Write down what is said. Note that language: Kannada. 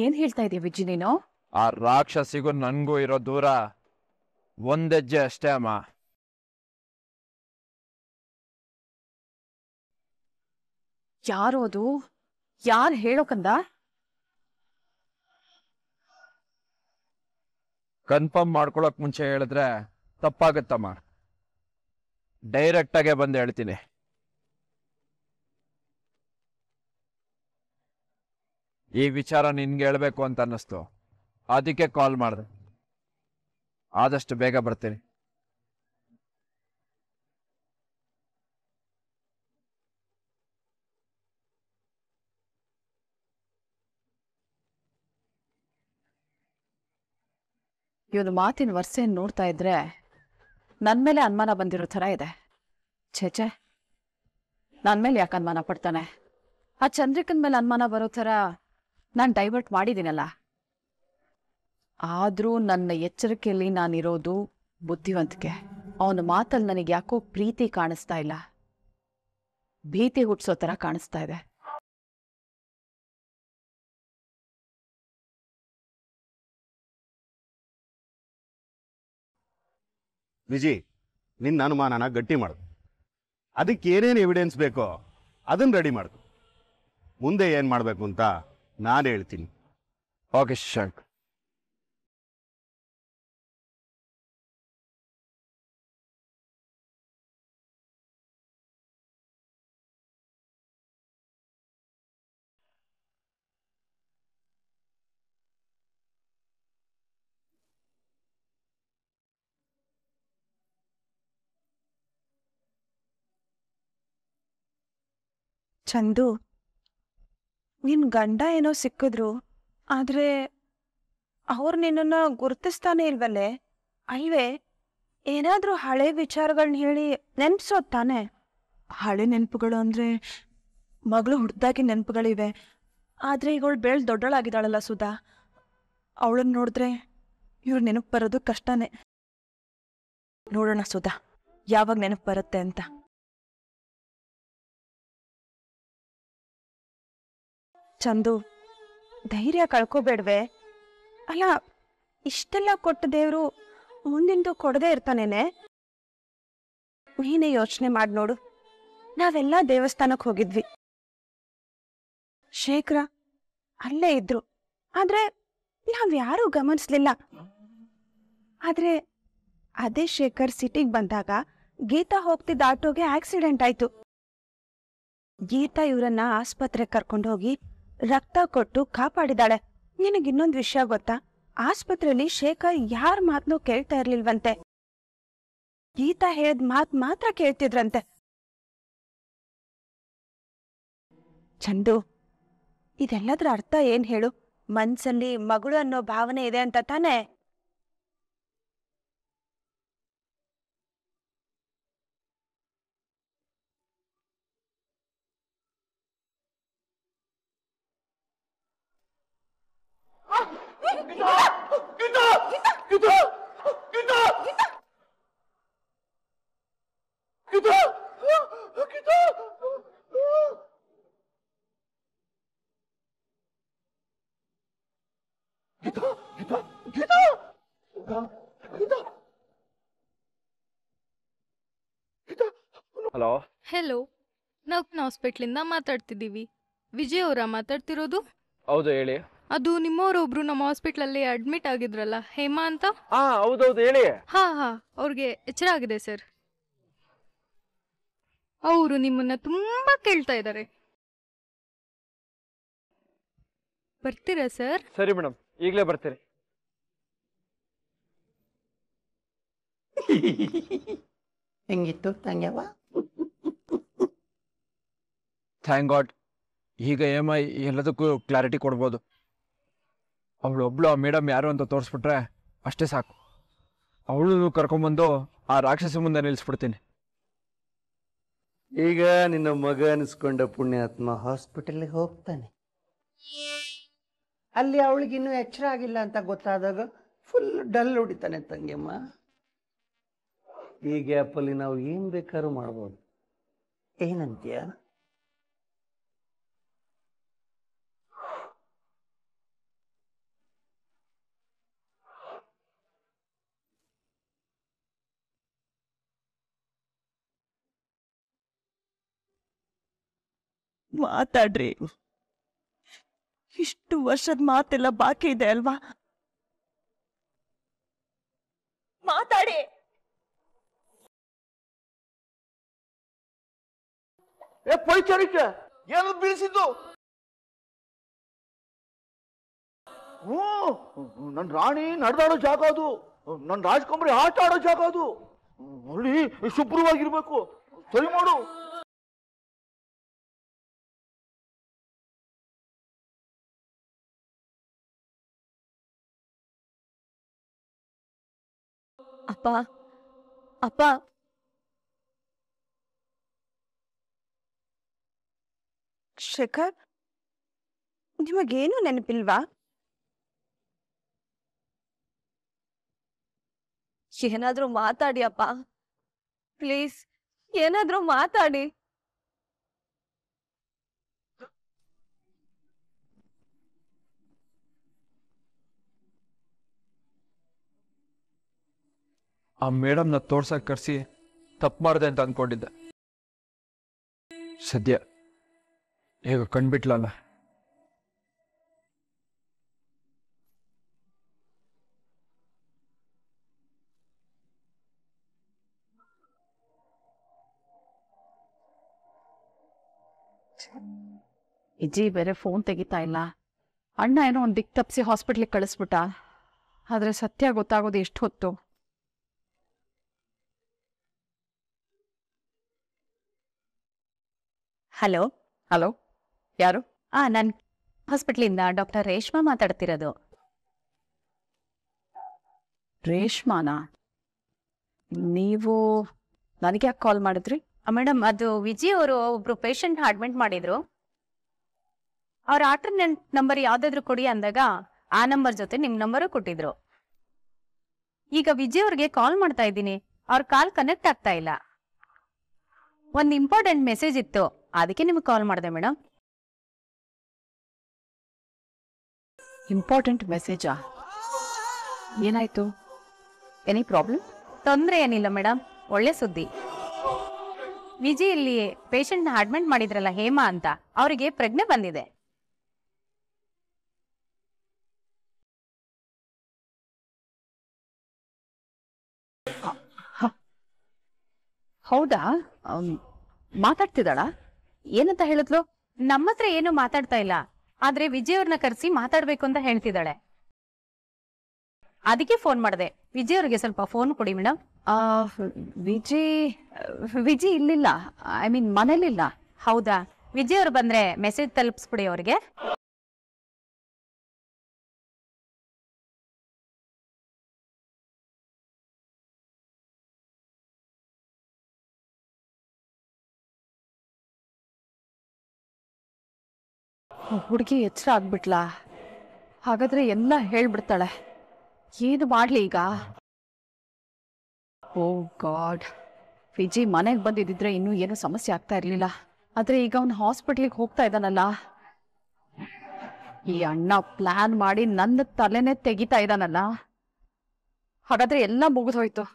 ಏನ್ ಹೇಳ್ತಾ ಇದೀಯ ವಿಜಿ ನೀನು ಆ ರಾಕ್ಷಸಿಗೂ ನನ್ಗೂ ಇರೋ ದೂರ ಒಂದೆಜ್ಜೆ ಅಷ್ಟೇ ಅಮ್ಮ ಯಾರು ಅದು ಯಾರು ಹೇಳೋಕಂದ ಕನ್ಫರ್ಮ್ ಮಾಡ್ಕೊಳಕ್ ಮುಂಚೆ ಹೇಳಿದ್ರೆ ತಪ್ಪಾಗತ್ತಮ್ಮ ಡೈರೆಕ್ಟಾಗೆ ಬಂದು ಹೇಳ್ತೀನಿ ಈ ವಿಚಾರ ನಿನ್ಗೆ ಹೇಳಬೇಕು ಅಂತ ಅನ್ನಿಸ್ತು ಅದಕ್ಕೆ ಕಾಲ್ ಮಾಡಿದೆ ಆದಷ್ಟು ಬೇಗ ಬರ್ತೀನಿ ಇವನು ಮಾತಿನ ವರ್ಷ ನೋಡ್ತಾ ಇದ್ರೆ ನನ್ನ ಮೇಲೆ ಅನುಮಾನ ಬಂದಿರೋ ಥರ ಇದೆ ಛೇಚೆ ನನ್ನ ಮೇಲೆ ಯಾಕೆ ಅನುಮಾನ ಪಡ್ತಾನೆ ಆ ಚಂದ್ರಿಕನ ಮೇಲೆ ಅನುಮಾನ ಬರೋ ಥರ ನಾನು ಡೈವರ್ಟ್ ಮಾಡಿದ್ದೀನಲ್ಲ ಆದರೂ ನನ್ನ ಎಚ್ಚರಿಕೆಯಲ್ಲಿ ನಾನಿರೋದು ಬುದ್ಧಿವಂತಿಕೆ ಅವನ ಮಾತಲ್ಲಿ ನನಗೆ ಯಾಕೋ ಪ್ರೀತಿ ಕಾಣಿಸ್ತಾ ಇಲ್ಲ ಭೀತಿ ಹುಟ್ಟಿಸೋ ಥರ ಕಾಣಿಸ್ತಾ ಇದೆ ವಿಜಿ ನಿನ್ನ ಅನುಮಾನನ ಗಟ್ಟಿ ಮಾಡು ಅದಕ್ಕೆ ಏನೇನು ಎವಿಡೆನ್ಸ್ ಬೇಕೋ ಅದನ್ನು ರೆಡಿ ಮಾಡು ಮುಂದೆ ಏನು ಮಾಡಬೇಕು ಅಂತ ನಾನು ಹೇಳ್ತೀನಿ ಓಕೆ ಶಂಕ್ ಚಂದು ನಿನ್ನ ಗಂಡ ಏನೋ ಸಿಕ್ಕಿದ್ರು ಆದರೆ ಅವ್ರು ನಿನ್ನನ್ನು ಗುರುತಿಸ್ತಾನೆ ಇಲ್ವಲ್ಲೇ ಅಲ್ವೇ ಏನಾದರೂ ಹಳೆ ವಿಚಾರಗಳನ್ನ ಹೇಳಿ ನೆನ್ಪಿಸೋದು ತಾನೆ ಹಳೆ ನೆನಪುಗಳು ಅಂದರೆ ಮಗಳು ಹುಡ್ದಾಗಿ ನೆನಪುಗಳಿವೆ ಆದರೆ ಈಗ ಅವಳು ಬೆಳೆ ದೊಡ್ಡಳಾಗಿದ್ದಾಳಲ್ಲ ಸುಧಾ ಅವಳನ್ನ ನೋಡಿದ್ರೆ ಇವ್ರು ನೆನಪು ಬರೋದು ಕಷ್ಟನೇ ನೋಡೋಣ ಸುಧಾ ಯಾವಾಗ ನೆನಪು ಬರುತ್ತೆ ಅಂತ ಚಂದು ಧೈರ್ಯ ಕಳ್ಕೋಬೇಡ್ವೆ ಅಲ್ಲ ಇಷ್ಟೆಲ್ಲ ಕೊಟ್ಟ ದೇವ್ರು ಮುಂದಿಂದು ಕೊಡದೇ ಇರ್ತಾನೇನೆ ನೀನೇ ಯೋಚನೆ ಮಾಡಿ ನೋಡು ನಾವೆಲ್ಲ ದೇವಸ್ಥಾನಕ್ಕೆ ಹೋಗಿದ್ವಿ ಶೇಖರ ಅಲ್ಲೇ ಇದ್ರು ಆದ್ರೆ ಯಾರು ಗಮನಿಸ್ಲಿಲ್ಲ ಆದ್ರೆ ಅದೇ ಶೇಖರ್ ಸಿಟಿಗೆ ಬಂದಾಗ ಗೀತಾ ಹೋಗ್ತಿದ್ದ ಆಟೋಗೆ ಆಕ್ಸಿಡೆಂಟ್ ಆಯ್ತು ಗೀತಾ ಇವರನ್ನ ಆಸ್ಪತ್ರೆ ಕರ್ಕೊಂಡೋಗಿ ರಕ್ತ ಕೊಟ್ಟು ಕಾಪಾಡಿದಾಳೆ ನಿನಗಿನ್ನೊಂದು ವಿಷಯ ಗೊತ್ತಾ ಆಸ್ಪತ್ರೆಯಲ್ಲಿ ಶೇಖರ್ ಯಾರ ಮಾತನ್ನು ಕೇಳ್ತಾ ಇರ್ಲಿಲ್ವಂತೆ ಗೀತ ಹೇಳದ್ ಮಾತ್ ಮಾತ್ರ ಕೇಳ್ತಿದ್ರಂತೆ ಚಂದು ಇದೆಲ್ಲದರ ಅರ್ಥ ಏನ್ ಹೇಳು ಮನ್ಸಲ್ಲಿ ಮಗಳು ಅನ್ನೋ ಭಾವನೆ ಇದೆ ಅಂತ ತಾನೇ ಗೀತಾ ಹಲೋ ಹೆಲೋ ನೌಕ್ನ ಹಾಸ್ಪಿಟ್ಲಿಂದ ಮಾತಾಡ್ತಿದ್ದೀವಿ ವಿಜಯ್ ಅವರ ಮಾತಾಡ್ತಿರೋದು ಹೌದು ಹೇಳಿ ಅದು ನಿಮ್ಮವರೊಬ್ರು ನಮ್ಮ ಅಲ್ಲಿ ಅಡ್ಮಿಟ್ ಆಗಿದ್ರಲ್ಲ ಹೇಮಾ ಅಂತ ಹಾ ಹೌದು ಹೇಳಿ ಹಾ ಹಾ ಅವ್ರಿಗೆ ಎಚ್ಚರ ಆಗಿದೆ ಸರ್ ಅವರು ನಿಮ್ಮನ್ನ ತುಂಬಾ ಕೇಳ್ತಾ ಇದ್ದಾರೆ ಬರ್ತೀರಾ ಸರ್ ಸರಿ ಮೇಡಮ್ ಈಗಲೇ ಬರ್ತೀರಿ ಹೆಂಗಿತ್ತು ತಂಗ್ಯವ ಥ್ಯಾಂಕ್ ಗಾಡ್ ಈಗ ಎಮ್ ಐ ಎಲ್ಲದಕ್ಕೂ ಕ್ಲಾರಿಟಿ ಕೊಡ್ಬೋದು ಅವಳೊಬ್ಳು ಆ ಮೇಡಮ್ ಯಾರು ಅಂತ ತೋರಿಸ್ಬಿಟ್ರೆ ಅಷ್ಟೇ ಸಾಕು ಅವಳು ಕರ್ಕೊಂಡ್ಬಂದು ಆ ರಾಕ್ಷಸ ಮುಂದೆ ನಿಲ್ಲಿಸ್ಬಿಡ್ತೀನಿ ಈಗ ನಿನ್ನ ಮಗ ಅನಿಸ್ಕೊಂಡ ಪುಣ್ಯಾತ್ಮ ಹಾಸ್ಪಿಟಲ್ಗೆ ಹೋಗ್ತಾನೆ ಅಲ್ಲಿ ಅವಳಿಗಿನ್ನೂ ಎಚ್ಚರ ಆಗಿಲ್ಲ ಅಂತ ಗೊತ್ತಾದಾಗ ಫುಲ್ ಡಲ್ ಹೊಡಿತಾನೆ ತಂಗಿಯಮ್ಮ ಈ ಗ್ಯಾಪಲ್ಲಿ ನಾವು ಏನು ಬೇಕಾದ್ರೂ ಮಾಡ್ಬೋದು ಏನಂತೀಯ ಮಾತಾಡ್ರಿ ಇಷ್ಟು ವರ್ಷದ ಮಾತೆಲ್ಲ ಬಾಕಿ ಇದೆ ಅಲ್ವಾ ಮಾತಾಡಿ ಪೈಚಾರಿಕ ಏನು ಬೀಳಿಸಿದ್ದು ಹ್ಞೂ ನನ್ನ ರಾಣಿ ನಡೆದಾಡೋ ಜಾಗ ಅದು ನನ್ನ ರಾಜಕುಮಾರಿ ಆಟ ಆಡೋ ಜಾಗ ಅದು ಶುಭ್ರವಾಗಿರ್ಬೇಕು ಸರಿ ಮಾಡು அப்பா அப்பா ಶೇಖರ್ ನಿಮಗೇನು ನೆನಪಿಲ್ವಾ ಏನಾದ್ರೂ ಮಾತಾಡಿ ಅಪ್ಪ ಪ್ಲೀಸ್ ಏನಾದ್ರೂ ಮಾತಾಡಿ ಆ ಮೇಡಮ್ನ ತೋರ್ಸಕ್ ಕರ್ಸಿ ತಪ್ಪು ಮಾಡಿದೆ ಅಂತ ಅನ್ಕೊಂಡಿದ್ದೆ ಸದ್ಯ ಈಗ ಕಂಡ್ಬಿಟ್ಲಲ್ಲ ಇಜ್ಜಿ ಬೇರೆ ಫೋನ್ ತೆಗಿತಾ ಇಲ್ಲ ಅಣ್ಣ ಏನೋ ಒಂದು ದಿಕ್ ತಪ್ಪಿಸಿ ಹಾಸ್ಪಿಟ್ಲಿಗೆ ಕಳಿಸ್ಬಿಟ್ಟ ಆದರೆ ಸತ್ಯ ಗೊತ್ತಾಗೋದು ಎಷ್ಟು ಹೊತ್ತು ಹಲೋ ಹಲೋ ಯಾರು ಆ ನಾನು ಹಾಸ್ಪಿಟ್ಲಿಂದ ಡಾಕ್ಟರ್ ರೇಷ್ಮಾ ಮಾತಾಡ್ತಿರೋದು ರೇಷ್ಮಾನಾ ನೀವು ನನಗೆ ಯಾಕೆ ಕಾಲ್ ಮಾಡಿದ್ರಿ ಮೇಡಮ್ ಅದು ವಿಜಯ್ ಅವರು ಒಬ್ರು ಪೇಷಂಟ್ ಅಡ್ಮಿಟ್ ಮಾಡಿದ್ರು ಅವ್ರ ಆಟರ್ ನಂಬರ್ ಯಾವ್ದಾದ್ರು ಕೊಡಿ ಅಂದಾಗ ಆ ನಂಬರ್ ಜೊತೆ ನಿಮ್ ನಂಬರು ಕೊಟ್ಟಿದ್ರು ಈಗ ವಿಜಯ್ ಅವ್ರಿಗೆ ಕಾಲ್ ಮಾಡ್ತಾ ಇದ್ದೀನಿ ಅವ್ರ ಕಾಲ್ ಕನೆಕ್ಟ್ ಆಗ್ತಾ ಇಲ್ಲ ಒಂದು ಇಂಪಾರ್ಟೆಂಟ್ ಮೆಸೇಜ್ ಇತ್ತು ಅದಕ್ಕೆ ನಿಮಗೆ ಕಾಲ್ ಮಾಡಿದೆ ಮೇಡಮ್ ಇಂಪಾರ್ಟೆಂಟ್ ಮೆಸೇಜಾ ಏನಾಯ್ತು ಎನಿ ಪ್ರಾಬ್ಲಮ್ ತೊಂದರೆ ಏನಿಲ್ಲ ಮೇಡಮ್ ಒಳ್ಳೆ ಸುದ್ದಿ ಇಲ್ಲಿ ಪೇಷಂಟ್ನ ಅಡ್ಮಿಟ್ ಮಾಡಿದ್ರಲ್ಲ ಹೇಮಾ ಅಂತ ಅವರಿಗೆ ಪ್ರಜ್ಞೆ ಬಂದಿದೆ ಹೌದಾ ಮಾತಾಡ್ತಿದ್ದಾಳಾ ಏನಂತ ಹೇಳಿದ್ಲು ನಮ್ಮ ಹತ್ರ ಏನು ಮಾತಾಡ್ತಾ ಇಲ್ಲ ಆದ್ರೆ ವಿಜಯವ್ರನ್ನ ಕರೆಸಿ ಮಾತಾಡ್ಬೇಕು ಅಂತ ಹೇಳ್ತಿದ್ದಾಳೆ ಅದಕ್ಕೆ ಫೋನ್ ಮಾಡಿದೆ ವಿಜಯ್ ಅವ್ರಿಗೆ ಸ್ವಲ್ಪ ಫೋನ್ ಕೊಡಿ ಮೇಡಮ್ ವಿಜಯ್ ವಿಜಿ ಇಲ್ಲಿಲ್ಲ ಐ ಮೀನ್ ಮನೇಲಿಲ್ಲ ಹೌದಾ ವಿಜಯ್ ಅವ್ರು ಬಂದ್ರೆ ಮೆಸೇಜ್ ತಲುಪಿಸ್ಬಿಡಿ ಅವ್ರಿಗೆ ಹುಡುಗಿ ಎಚ್ಚರ ಆಗ್ಬಿಟ್ಲ ಹಾಗಾದ್ರೆ ಎಲ್ಲ ಹೇಳ್ಬಿಡ್ತಾಳೆ ಏನು ಮಾಡ್ಲಿ ಈಗ ಓ ಗಾಡ್ ವಿಜಿ ಮನೆಗೆ ಬಂದಿದ್ದಿದ್ರೆ ಇನ್ನೂ ಏನೂ ಸಮಸ್ಯೆ ಆಗ್ತಾ ಇರಲಿಲ್ಲ ಆದ್ರೆ ಈಗ ಅವ್ನು ಹಾಸ್ಪಿಟ್ಲಿಗೆ ಹೋಗ್ತಾ ಇದ್ದಾನಲ್ಲ ಈ ಅಣ್ಣ ಪ್ಲಾನ್ ಮಾಡಿ ನನ್ನ ತಲೆನೇ ತೆಗಿತಾ ಇದ್ದಾನಲ್ಲ ಹಾಗಾದ್ರೆ ಎಲ್ಲ ಮುಗಿದೋಯ್ತು